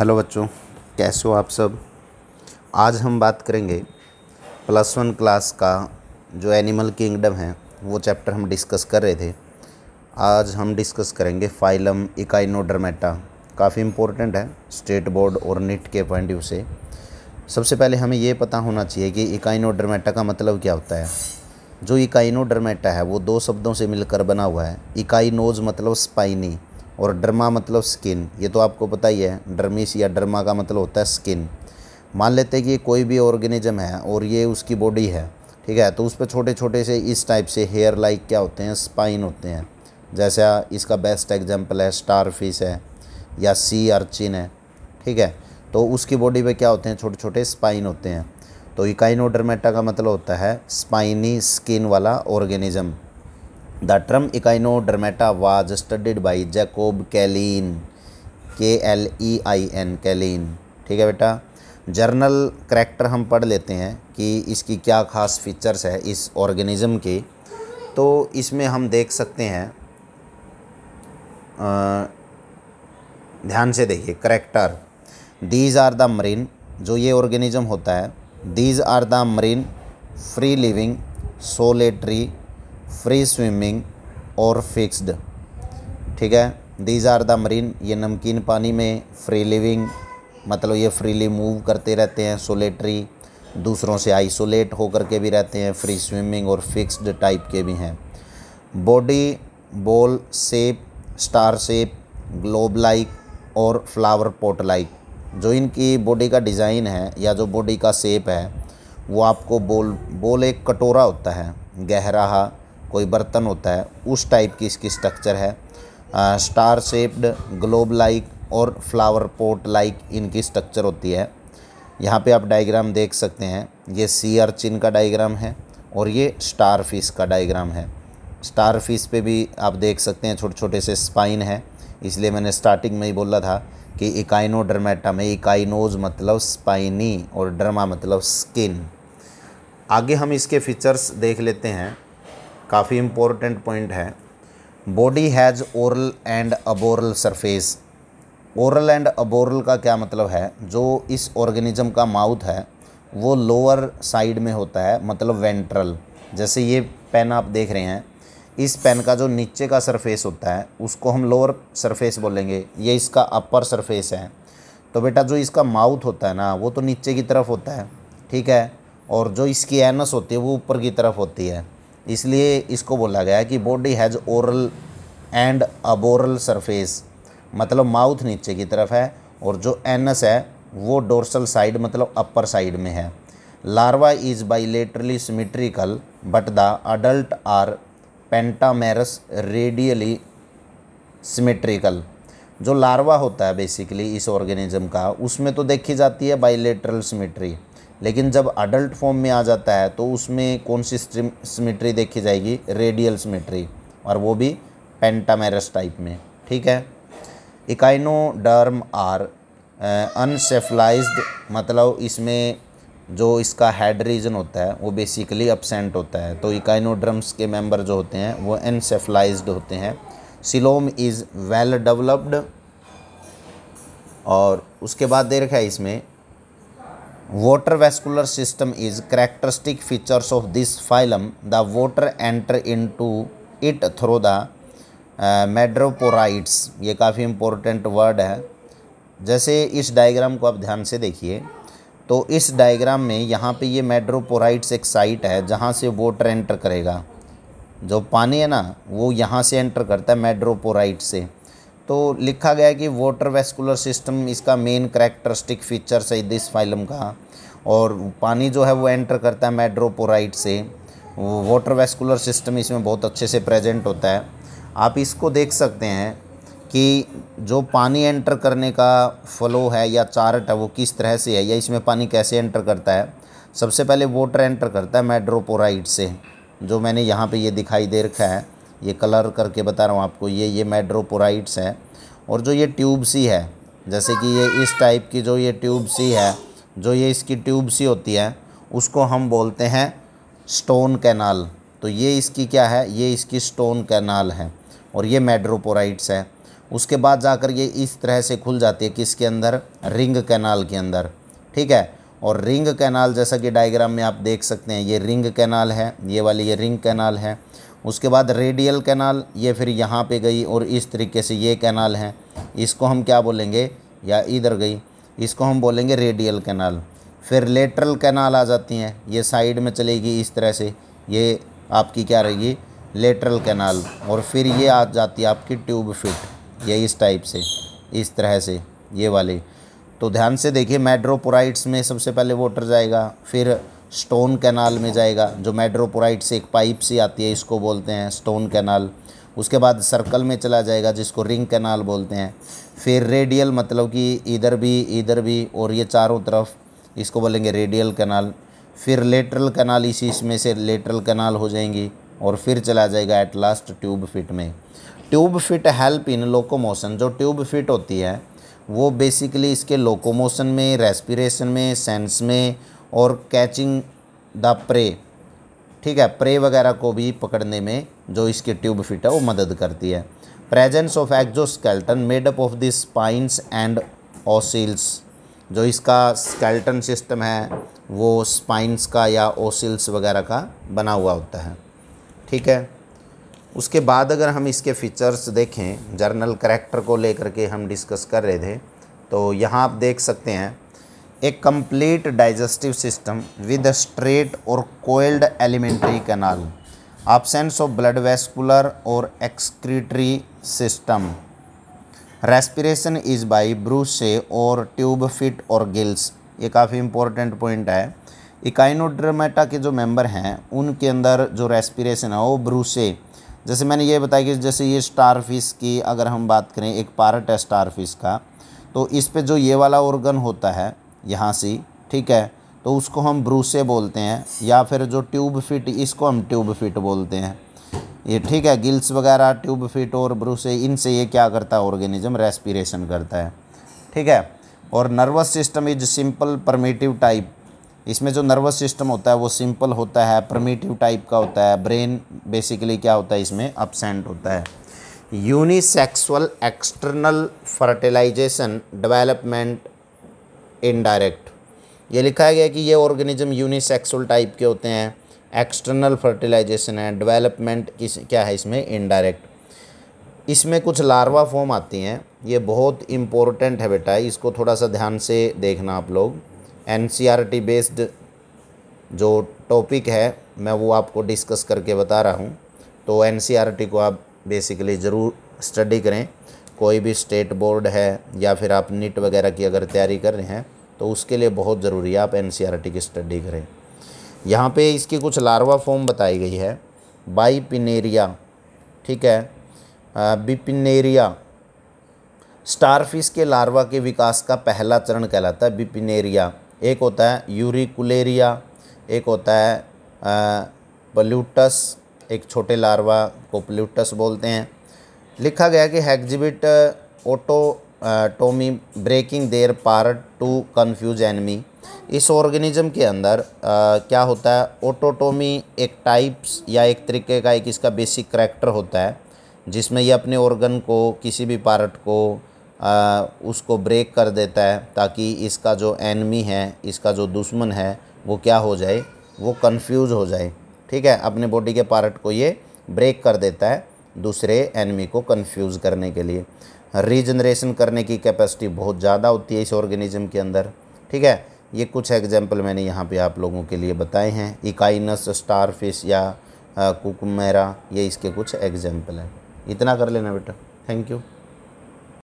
hello बच्चों कैसे हो आप सब आज हम बात करेंगे प्लस वन क्लास का जो एनिमल किंगडम है वो चैप्टर हम डिस्कस कर रहे थे आज हम डिस्कस करेंगे फाइलम इकाइनोडर्मेटा काफ़ी इम्पोर्टेंट है स्टेट बोर्ड और निट के पॉइंट व्यू से सबसे पहले हमें ये पता होना चाहिए कि इकाइनोडर्मेटा का मतलब क्या होता है जो इकाइनोडर्मेटा है वो दो शब्दों से मिलकर बना हुआ है इकाइनोज मतलब स्पाइनी और डर्मा मतलब स्किन ये तो आपको पता ही है डर्मिस या डर्मा का मतलब होता है स्किन मान लेते हैं कि कोई भी ऑर्गेनिज्म है और ये उसकी बॉडी है ठीक है तो उस पर छोटे छोटे से इस टाइप से हेयर लाइक क्या होते हैं स्पाइन होते हैं जैसा इसका बेस्ट एग्जाम्पल है स्टार फिश है या सी अर्चिन है ठीक है तो उसकी बॉडी पे क्या होते हैं छोटे छोटे स्पाइन होते हैं तो इकाइनोडर्मेटा का मतलब होता है स्पाइनी स्किन वाला organism the term echinodermata was studied by Jacob Klein K L E I N Klein ठीक है बेटा जर्नल करैक्टर हम पढ़ लेते हैं कि इसकी क्या खास फीचर्स है इस ऑर्गेनिज़म के तो इसमें हम देख सकते हैं आ, ध्यान से देखिए character these are the marine जो ये ऑर्गेनिज़म होता है these are the marine free living solitary free swimming और फिक्स्ड ठीक है दीज आर द मरीन ये नमकीन पानी में फ्री लिविंग मतलब ये फ्रीली मूव करते रहते हैं सोलेटरी दूसरों से आइसोलेट होकर के भी रहते हैं फ्री स्विमिंग और फिक्स्ड टाइप के भी हैं body ball shape star shape globe like और फ्लावर पोट लाइक जो इनकी बॉडी का डिज़ाइन है या जो बॉडी का सेप है वो आपको बोल बोल एक कटोरा होता है गहरा कोई बर्तन होता है उस टाइप की इसकी स्ट्रक्चर है स्टार शेप्ड ग्लोब लाइक और फ्लावर पोट लाइक इनकी स्ट्रक्चर होती है यहाँ पे आप डायग्राम देख सकते हैं ये सी अर्चिन का डायग्राम है और ये स्टार फिश का डायग्राम है स्टार फिश पे भी आप देख सकते हैं छोटे छोटे से स्पाइन है इसलिए मैंने स्टार्टिंग में ही बोला था कि इकाइनोडर्मेटा में इकाइनोज मतलब स्पाइनी और डर्मा मतलब स्किन आगे हम इसके फीचर्स देख लेते हैं काफ़ी इम्पोर्टेंट पॉइंट है body has oral and aboral surface oral and aboral का क्या मतलब है जो इस ऑर्गेनिज्म का माउथ है वो लोअर साइड में होता है मतलब वेंट्रल जैसे ये पेन आप देख रहे हैं इस पेन का जो नीचे का सरफेस होता है उसको हम लोअर सरफेस बोलेंगे ये इसका अपर सरफेस है तो बेटा जो इसका माउथ होता है ना वो तो नीचे की तरफ होता है ठीक है और जो इसकी एनस होती है वो ऊपर की तरफ होती है इसलिए इसको बोला गया कि body has oral and aboral surface मतलब माउथ नीचे की तरफ है और जो एनस है वो डोर्सल साइड मतलब अपर साइड में है larva is bilaterally symmetrical but the adult are pentamerous radially symmetrical जो लार्वा होता है बेसिकली इस ऑर्गेनिज्म का उसमें तो देखी जाती है बाइलेटरल सिमेट्री लेकिन जब अडल्ट फॉर्म में आ जाता है तो उसमें कौन सी सिमेट्री देखी जाएगी रेडियल सिमेट्री और वो भी पेंटामेरस टाइप में ठीक है इकाइनोडर्म आर अनसेफलाइज मतलब इसमें जो इसका हेड रीजन होता है वो बेसिकली अपसेंट होता है तो इकाइनोड्रम्स के मेंबर जो होते हैं वो एनसेफलाइज्ड होते हैं सिलोम इज़ वेल डेवलप्ड और उसके बाद दे रखा है इसमें water vascular system is characteristic features of this phylum the water enter into it through the मेड्रोपोराइट्स uh, ये काफ़ी इंपॉर्टेंट वर्ड है जैसे इस डायग्राम को आप ध्यान से देखिए तो इस डायग्राम में यहाँ पे ये मेड्रोपोराइट्स एक साइट है जहाँ से वोटर एंटर करेगा जो पानी है ना वो यहाँ से एंटर करता है मेड्रोपोराइट से तो लिखा गया है कि वोटर वेस्कुलर सिस्टम इसका मेन करेक्टरिस्टिक फीचर्स है दिस फाइलम का और पानी जो है वो एंटर करता है मेड्रोपोराइट से वाटर वेस्कुलर सिस्टम इसमें बहुत अच्छे से प्रेजेंट होता है आप इसको देख सकते हैं कि जो पानी एंटर करने का फ्लो है या चार्ट है वो किस तरह से है या इसमें पानी कैसे एंटर करता है सबसे पहले वाटर एंटर करता है मेड्रोपोराइट से जो मैंने यहाँ पे ये दिखाई दे रखा है ये कलर करके बता रहा हूँ आपको ये ये मेड्रोपोराइट्स है और जो ये ट्यूब सी है जैसे कि ये इस टाइप की जो ये ट्यूब सी है जो ये इसकी ट्यूब सी होती है उसको हम बोलते हैं स्टोन कैनाल तो ये इसकी क्या है ये इसकी स्टोन कैनाल है और ये मेड्रोपोराइट्स है उसके बाद जाकर ये इस तरह से खुल जाती है किसके अंदर रिंग कैनाल के अंदर ठीक है और रिंग कैनाल जैसा कि डायग्राम में आप देख सकते हैं ये रिंग कैनाल है ये वाली ये रिंग कैनाल है उसके बाद रेडियल कैनाल ये फिर यहाँ पे गई और इस तरीके से ये कैनाल है इसको हम क्या बोलेंगे या इधर गई इसको हम बोलेंगे रेडियल कैनाल फिर लेटरल कैनाल आ जाती हैं ये साइड में चलेगी इस तरह से ये आपकी क्या रहेगी लेटरल कैनाल और फिर ये आ जाती है आपकी ट्यूब फिट ये इस टाइप से इस तरह से ये वाले तो ध्यान से देखिए मेड्रोपोराइट्स में सबसे पहले वोटर जाएगा फिर स्टोन कैनाल में जाएगा जो मेड्रोपोराइट एक पाइप सी आती है इसको बोलते हैं स्टोन कैनाल उसके बाद सर्कल में चला जाएगा जिसको रिंग कैनाल बोलते हैं फिर रेडियल मतलब कि इधर भी इधर भी और ये चारों तरफ इसको बोलेंगे रेडियल कैनाल फिर लेटरल कैनाल इसी इसमें से लेटरल कैनाल हो जाएंगी और फिर चला जाएगा एट लास्ट ट्यूब फिट में tube feet help in locomotion जो ट्यूब फिट होती है वो बेसिकली इसके लोकोमोशन में रेस्पिरेशन में सेंस में और कैचिंग द प्रे ठीक है प्रे वगैरह को भी पकड़ने में जो इसकी ट्यूब फिट है वो मदद करती है presence of exoskeleton made up of this spines and ossicles जो इसका स्केल्टन सिस्टम है वो स्पाइंस का या ओसिल्स वगैरह का बना हुआ होता है ठीक है उसके बाद अगर हम इसके फीचर्स देखें जर्नल करेक्टर को लेकर के हम डिस्कस कर रहे थे तो यहाँ आप देख सकते हैं a complete digestive system with straight और coiled elementary canal canal of blood vascular और excretory system respiration is by ब्रूसे और ट्यूब फिट और गिल्स ये काफ़ी इंपॉर्टेंट पॉइंट है इकाइनोड्रमेटा के जो मेंबर हैं उनके अंदर जो रेस्पिरेशन है वो ब्रूसे जैसे मैंने ये बताया कि जैसे ये स्टार फिश की अगर हम बात करें एक पार्ट है स्टार फिश का तो इस पे जो ये वाला ऑर्गन होता है यहाँ सी ठीक है तो उसको हम ब्रूसे बोलते हैं या फिर जो ट्यूब फिट इसको हम ट्यूब फिट बोलते हैं ये ठीक है गिल्स वगैरह ट्यूब फिट और ब्रूसे इनसे ये क्या करता है ऑर्गेनिज्म रेस्पिरेशन करता है ठीक है और nervous system is simple primitive type इसमें जो नर्वस सिस्टम होता है वो सिंपल होता है परमेटिव टाइप का होता है ब्रेन बेसिकली क्या होता है इसमें अपसेंट होता है unisexual external fertilisation development indirect ये लिखा गया कि ये ऑर्गेनिज्म यूनिसेक्सुअल टाइप के होते हैं एक्सटर्नल फर्टिलाइजेशन है डेवलपमेंट किस क्या है इसमें इनडायरेक्ट इसमें कुछ लार्वा फॉर्म आती हैं ये बहुत इम्पोर्टेंट है बेटा इसको थोड़ा सा ध्यान से देखना आप लोग एन बेस्ड जो टॉपिक है मैं वो आपको डिस्कस करके बता रहा हूँ तो एन को आप बेसिकली ज़रूर स्टडी करें कोई भी स्टेट बोर्ड है या फिर आप नीट वगैरह की अगर तैयारी कर रहे हैं तो उसके लिए बहुत ज़रूरी है आप एन e की स्टडी करें यहाँ पे इसकी कुछ लार्वा फॉर्म बताई गई है बाईपिनेरिया ठीक है बिपिनेरिया स्टारफिश के लार्वा के विकास का पहला चरण कहलाता है बिपिनेरिया एक होता है यूरिकुलेरिया एक होता है पल्यूटस एक छोटे लार्वा को पल्यूटस बोलते हैं लिखा गया कि exhibit autotomy breaking their part to confuse enemy इस ऑर्गेनिज्म के अंदर आ, uh, क्या होता है ओटोटोमी एक टाइप्स या एक तरीके का एक इसका बेसिक करेक्टर होता है जिसमें ये अपने ऑर्गन को किसी भी पार्ट को आ, uh, उसको ब्रेक कर देता है ताकि इसका जो एनमी है इसका जो दुश्मन है वो क्या हो जाए वो कन्फ्यूज़ हो जाए ठीक है अपने बॉडी के पार्ट को ये ब्रेक कर देता है दूसरे एनमी को कन्फ्यूज़ करने के लिए रीजनरेशन करने की कैपेसिटी बहुत ज़्यादा होती है इस ऑर्गेनिज्म के अंदर ठीक है ये कुछ एग्जाम्पल मैंने यहाँ पे आप लोगों के लिए बताए हैं इकाइनस स्टार फिश या कुकमेरा ये इसके कुछ एग्जाम्पल हैं इतना कर लेना बेटा थैंक यू